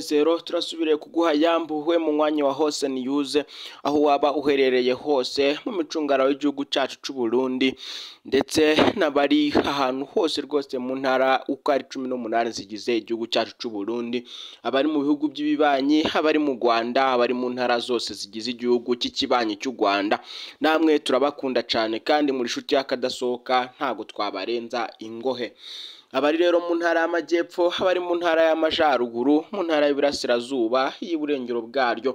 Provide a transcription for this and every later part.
umunezero turasubire kuguha yambuhwe mu mwanya wa hose niyuze aho waba uherereye hose mu micungararo y'igihugu cyacu cy'u Burundi ndetse n'abari ahantu hose rwose mu ntara uko ari cumi n'umunani zigize igihugu cyacu cy'u Burundi abari mu bihugu by'ibibanyi abari mu Rwanda abari mu ntara zose zigize igihugu cy'ikibanyi cy'u Rwanda namwe turabakunda cyane kandi muri shuti y'akadasohoka ntago twabarenza ingohe abari rero mu ntara y'amajyepfo abari mu ntara y'amajyaruguru mu ntara y'iburasirazuba y’iburengero bwaryo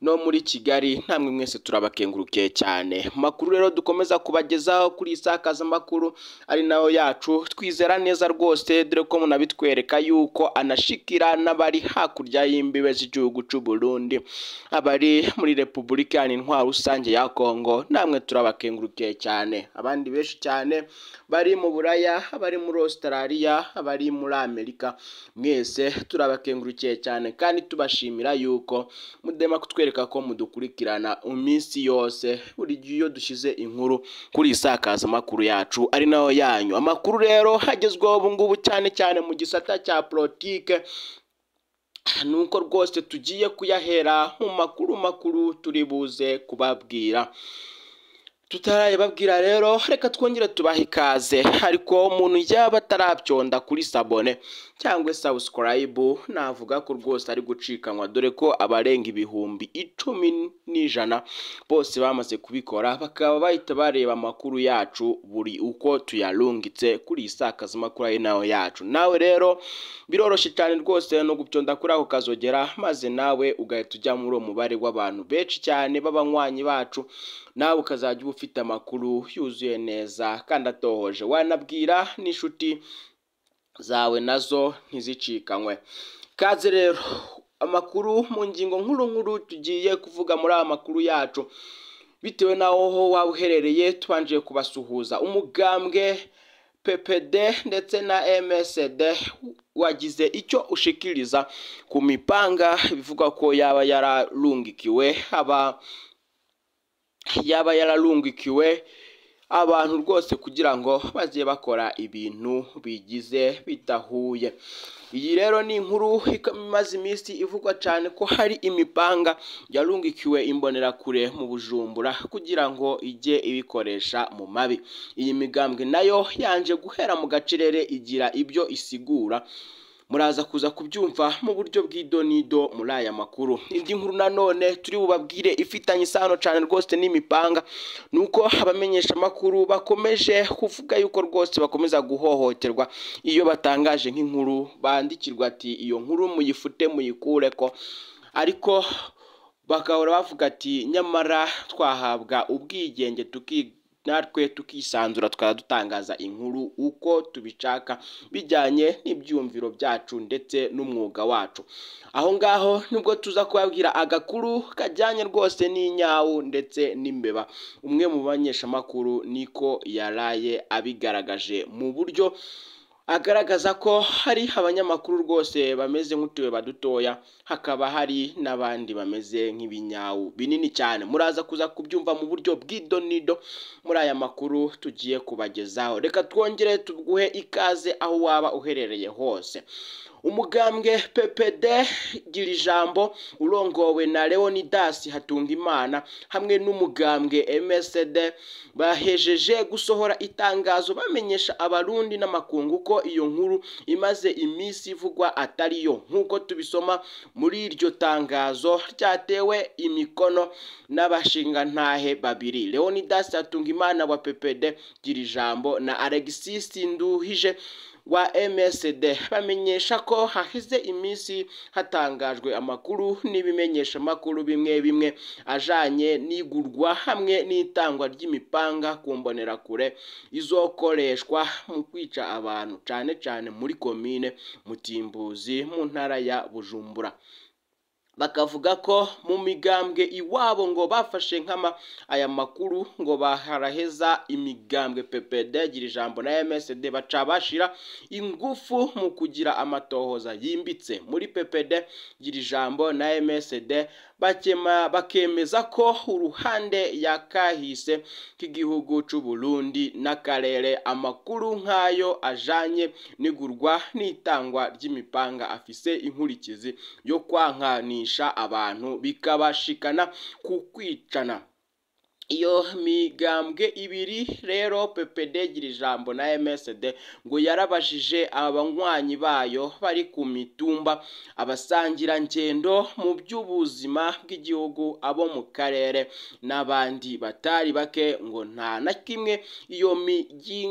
no muri kigali namwe mwese turabakengurukiye cyane makuru rero dukomeza kubagezaho kuri iyi sakazamakuru ari nayo yacu twizera neza rwose dore ko munabitwereka yuko anashikira n'abari hakurya y'imbibe z'igihugu cy'u Burundi abari muri repubulika yani rusange ya kongo namwe turabakengurukiye cyane abandi benshi cyane bari mu buraya abari muri Australia abari muri Amerika mwese turabakengurukiye cyane kandi tubashimira yuko mudema kutwe turatwereka ko mudukurikirana iminsi yose buri gihe iyo dushyize inkuru kuri iyi sakazamakuru yacu ari nayo yanyu amakuru rero hagezweho ubu ngubu cyane cyane mu gisata cya politike ni uko rwose tugiye kuyahera mu makuru makuru turi buze kubabwira tutarayababwira rero reka twongere tubahe ikaze ariko umuntu yaba atarabyonda kuri sabone cyangwa sabusikarayibu navuga ko rwose ari gucikanwa dore ko abarenga ibihumbi icumi n'ijana bose bamaze kubikora bakaba bahita bareba amakuru yacu buri uko tuyarungitse kuri iyi sakazamakuru ari nayo yacu nawe rero biroroshye cyane rwose no gucyonda kuri ako kazogera maze nawe ugahita ujya muri uwo mubare w'abantu benshi cyane b'abanywanyi bacu nawe ukazajya uba ufite ufite amakuru yuzuye neza kandi atohoje wanabwira n'inshuti zawe nazo ntizicikanywe kaze rero amakuru mu ngingo nkuru nkuru tugiye kuvuga muri aya makuru yacu bitewe n'aho waba uherereye tubanje kubasuhuza umugambwe ppd ndetse na msd wagize icyo ushikiriza ku mipanga bivugwa ko yaba yararungikiwe aba yaba yararungikiwe abantu rwose kugira ngo bajye bakora ibintu bigize bidahuye. Iyi rero ni inkuru imaze iminsi ivugwa cyane ko hari imipanga yarungikiwe imbonerakure mu bujumbura kugira ngo ijye ibikoresha mu mabi. Iyi migambwe nayo yanje guhera mu gacerere igira ibyo isigura. muraza kuza kubyumva mu buryo bw'idonido muri aya makuru indi nkuru nanone turi bubabwire ifitanye isano cyane rwose n'imipanga ni uko abamenyeshamakuru bakomeje kuvuga yuko rwose bakomeza guhohoterwa iyo batangaje nk'inkuru bandikirwa ati iyo nkuru muyifute muyikure ko ariko bakahora bavuga ati nyamara twahabwa ubwigenge tukiga natwe tukisanzura tukaba dutangaza inkuru uko tubishaka bijyanye n'ibyiyumviro byacu ndetse n'umwuga wacu aho ngaho nubwo tuza kubabwira agakuru kajyanye rwose n'inyawu ndetse n'imbeba umwe mu banyeshamakuru niko yaraye abigaragaje mu buryo agaragaza ko hari abanyamakuru rwose bameze nk'utubeba dutoya hakaba hari n'abandi bameze nk'ibinyawu binini cyane muraza kuza kubyumva mu buryo bw'idonido muri aya makuru tugiye kubagezaho reka twongere tuguhe ikaze aho waba uherereye hose umugambwe ppd gira ijambo urongowe na leonidas hatunga imana hamwe n'umugambwe msd bahejeje gusohora itangazo bamenyesha abarundi n'amakungu ko iyo nkuru imaze iminsi ivugwa atari yo nk'uko tubisoma muri iryo tangazo ryatewe imikono n'abashingantahe babiri leonidas hatunga imana wa ppd gira ijambo na alexis nduhije wa MSD bamenyesha ko hahize iminsi hatangajwe amakuru n'ibimenyeshamakuru bimwe bimwe ajanye n'igurwa hamwe n'itangwa ry'imipanga ku mbonerakure izokoreshwa mu kwica abantu cyane cyane muri komine Mutimbuzi mu ntara ya Bujumbura bakavuga ko mu migambwe iwabo ngo bafashe nkama aya makuru ngo baharaheza imigambwe PPD gira ijambo na MSD baca bashira ingufu mu kugira amatohoza yimbitse muri PPD gira ijambo na MSD bakema bakemeza ko uruhande yakahise k'igihugu cy'u Burundi n'akarere amakuru nk'ayo ajanye n'igurwa n'itangwa ry'imipanga afise inkurikizi yo kwankanisha kumenyesha abantu bikabashikana ku kwicana iyo migambwe ibiri rero PPD gira ijambo na MSD ngo yarabajije abanywanyi bayo bari ku mitumba abasangira ngendo mu by'ubuzima bw'igihugu abo mu karere n'abandi batari bake ngo nta na kimwe iyo mijyi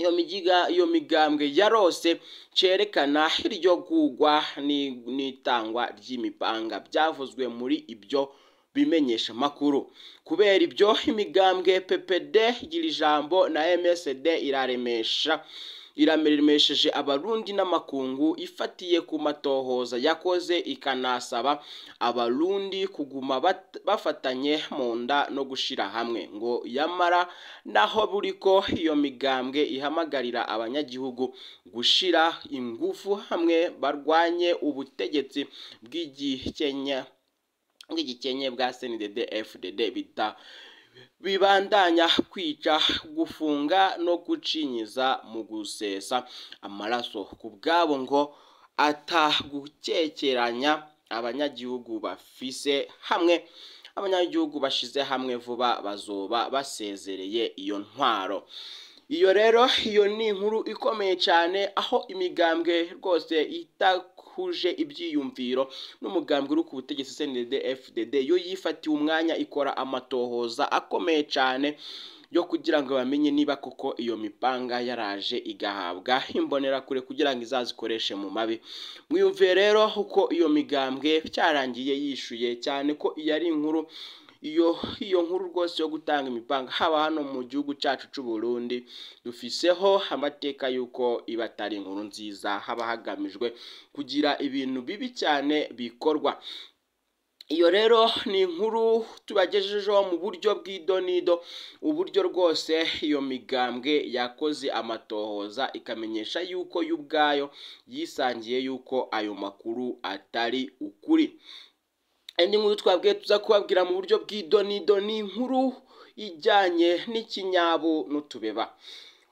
iyo migiga iyo migambwe yarose cerekana iryo gugwa n'itangwa ry'imipanga byavuzwe muri ibyo bimenyesha makuru kubera ibyo imigambwe PPD gira ijambo na MSD iraremesha irameremesheje abarundi n'amakungu ifatiye ku matohoza yakoze ikanasaba abarundi kuguma bafatanye mu nda no gushira hamwe ngo yamara naho buri ko iyo migambwe ihamagarira abanyagihugu gushira ingufu hamwe barwanye ubutegetsi bw'igikenya bw'igikenye bwa CNDD FDD bita bibandanya kwica gufunga no gucinyiza mu gusesa amaraso ku bwabo ngo atagukekeranya abanyagihugu bafise hamwe abanyagihugu bashize hamwe vuba bazoba basezereye iyo ntwaro iyo rero iyo ni inkuru ikomeye cyane aho imigambwe rwose yita ihuje ibyiyumviro n'umugambi uri ku butegetsi CNDD FDD yo yifatiye umwanya ikora amatohoza akomeye cyane yo kugira ngo bamenye niba koko iyo mipanga yaraje igahabwa imbonera kure kugira ngo izazikoreshe mu mabi mwiyumviye rero uko iyo migambwe cyarangiye yishuye cyane ko iyo ari inkuru iyo iyo nkuru rwose yo gutanga imipanga haba hano mu gihugu cyacu cy'u Burundi dufiseho amateka y'uko iba atari inkuru nziza haba hagamijwe kugira ibintu bibi cyane bikorwa iyo rero ni inkuru tubagejejeho mu buryo bw'idonido uburyo rwose iyo migambwe yakoze amatohoza ikamenyesha yuko y’ubwayo yisangiye yuko ayo makuru atari ukuri indi nkuru twabwiye tuza kubabwira mu buryo bw'idonido ni inkuru ijyanye n'ikinyabu n'utubeba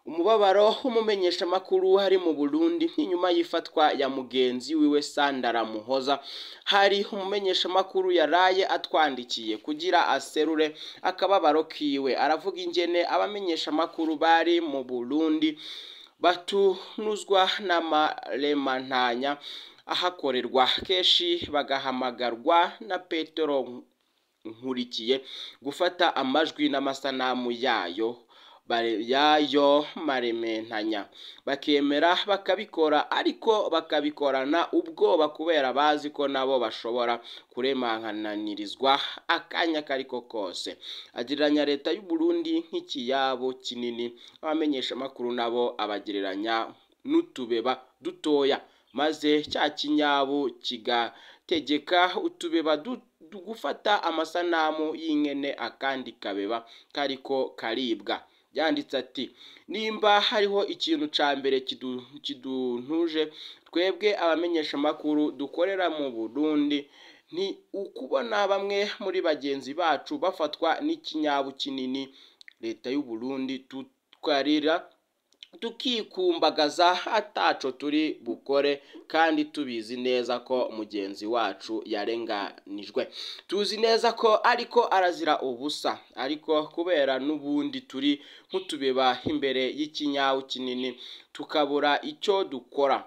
umubabaro w'umumenyeshamakuru hari mu burundi nk'inyuma y'ifatwa ya mugenzi wiwe sandara muhoza hari umumenyeshamakuru yaraye atwandikiye kugira aserure akababaro kiwe aravuga ingene abamenyeshamakuru bari mu burundi batunuzwa n'amaremantanya ahakorerwa kenshi bagahamagarwa na petero nkurikiye gufata amajwi n'amasanamu yayo yayo marementanya bakemera bakabikora ariko bakabikorana ubwoba kubera bazi ko nabo bashobora kuremananirizwa akanya kariko kose agereranya leta y'u Burundi nk'ikiyabo kinini abamenyeshamakuru nabo abagereranya n'utubeba dutoya maze cya kinyabu kigategeka utubeba gufata amasanamu y'inkene akandi kabeba kariko karibwa yanditse ati nimba hariho ikintu cya mbere kiduntuje twebwe abamenyeshamakuru dukorera mu burundi ni ukubona bamwe muri bagenzi bacu bafatwa n'ikinyabu kinini leta y'uburundi tukarira tukikumbagaza ataco turi bukore kandi tubizi neza ko mugenzi wacu yarenganijwe tuzi neza ko ariko arazira ubusa ariko kubera n'ubundi turi nk'utubeba imbere y'ikinyawu kinini tukabura icyo dukora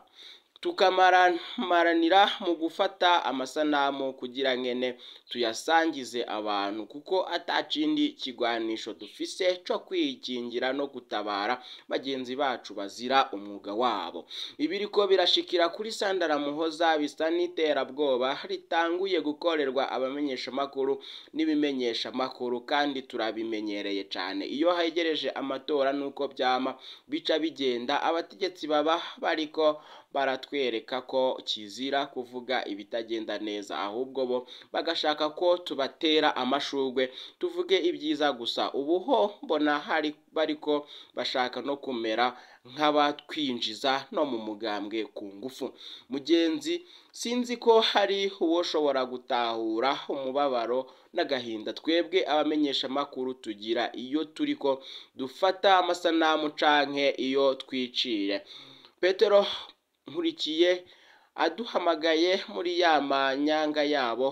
tukamararanira mu gufata amasanamu kugira nkene tuyasangize abantu kuko atacindi kigwanisho dufise co kwikingira no gutabara bagenzi bacu bazira umwuga wabo ibiriko birashikira kuri Sandara Muhoza bisa n'iterabwoba ritanguye gukorerwa abamenyeshamakuru n'ibimenyeshamakuru kandi turabimenyereye cyane iyo hegereje amatora nuko byama bica bigenda abategetsi baba bariko baratwereka ko kizira kuvuga ibitagenda neza ahubwo bo bagashaka ko tubatera amashurwe tuvuge ibyiza gusa ubuho mbona hari bariko bashaka no kumera nk'abatwinjiza no mu mugambwe ku ngufu mugenzi sinzi ko hari uwoshobora gutahura umubabaro n'agahinda twebwe abamenyeshamakuru tugira iyo turi ko dufata amasanamu canke iyo twicire petero nkurikiye aduhamagaye muri ya manyanga yabo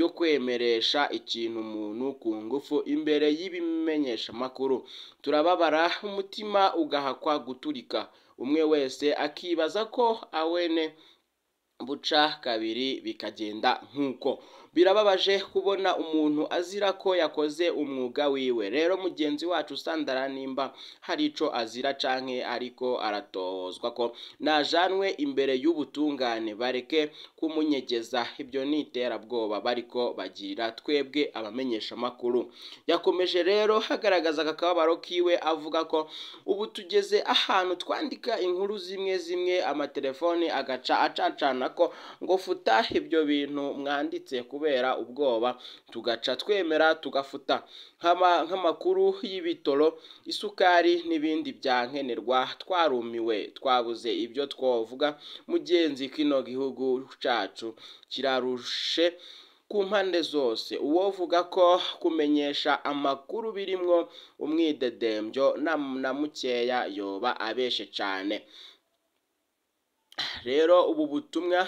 yo kwemeresha ikintu umuntu ku ngufu imbere y'ibimenyeshamakuru, turababara umutima ugahakwa guturika, umwe wese akibaza ko awene buca kabiri bikagenda nk'uko birababaje kubona umuntu azira ko yakoze umwuga wiwe rero mugenzi wacu usandara nimba hari ico azira canke ariko aratozwa ko najanwe imbere y'ubutungane bareke kumunyegeza ibyo ni iterabwoba bariko bagirira twebwe abamenyeshamakuru yakomeje rero hagaragaza akakababaro kiwe avuga ko ubu tugeze ahantu twandika inkuru zimwe zimwe amatelefoni agaca acacana ko ngo futa ibyo bintu mwanditse kubera kubera ubwoba tugaca twemera tugafuta nk'amakuru y'ibitoro isukari n'ibindi byankenerwa twarumiwe twabuze ibyo twovuga mugenzi kino gihugu cyacu kirarushe ku mpande zose uwovuga ko kumenyesha amakuru birimo umwidedembyo na mukeya yoba abeshe cyane rero ubu butumwa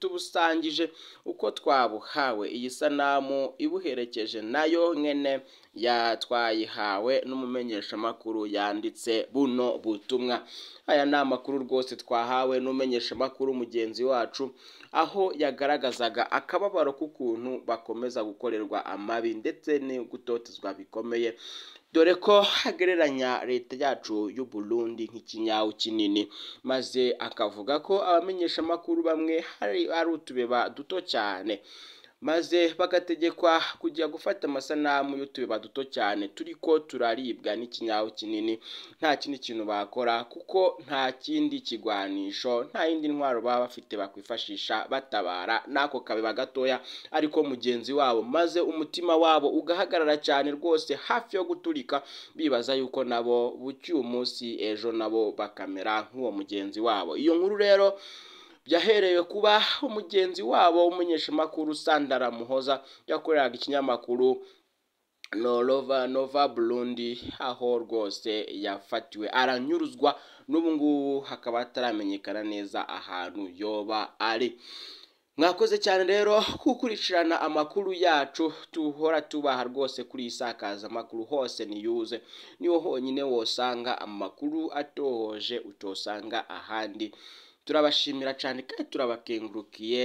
tubusangije uko twabuhawe iyi sanamu ibuherekeje nayo nkene twayihawe n'umumenyeshamakuru yanditse buno butumwa aya ni amakuru rwose twahawe n'umumenyeshamakuru mugenzi wacu aho yagaragazaga akababaro k'ukuntu bakomeza gukorerwa amabi ndetse no gutotezwa bikomeye dore ko hagereranya leta yacu y'u Burundi nk'ikinyawu kinini maze akavuga ko abamenyeshamakuru bamwe hari utubeba duto cyane maze bagategekwa kujya gufata amasanamu y'utubeba duto cyane turi ko turaribwa n'ikinyahu kinini nta kindi kintu bakora kuko nta kindi kigwanisho nta yindi ntwaro baba bafite bakwifashisha batabara n'ako kabeba gatoya ariko mugenzi wabo maze umutima wabo ugahagarara cyane rwose hafi yo guturika bibaza yuko nabo bucye uyu ejo nabo bakamera nk'uwo mugenzi wabo iyo nkuru rero yaherewe kuba umugenzi wabo w'umunyeshamakuru Sandara Muhoza yakoreraga ikinyamakuru norova nova burundi aho rwose yafatiwe aranyuruzwa n'ubu ngubu hakaba hataramenyekana neza ahantu yoba ari mwakoze cyane rero gukurikirana amakuru yacu tuhora tubaha rwose kuri iyi sakazamakuru hose niyuze niho honyine wosanga amakuru atohoje utosanga ahandi turabashimira cyane kandi turabakengurukiye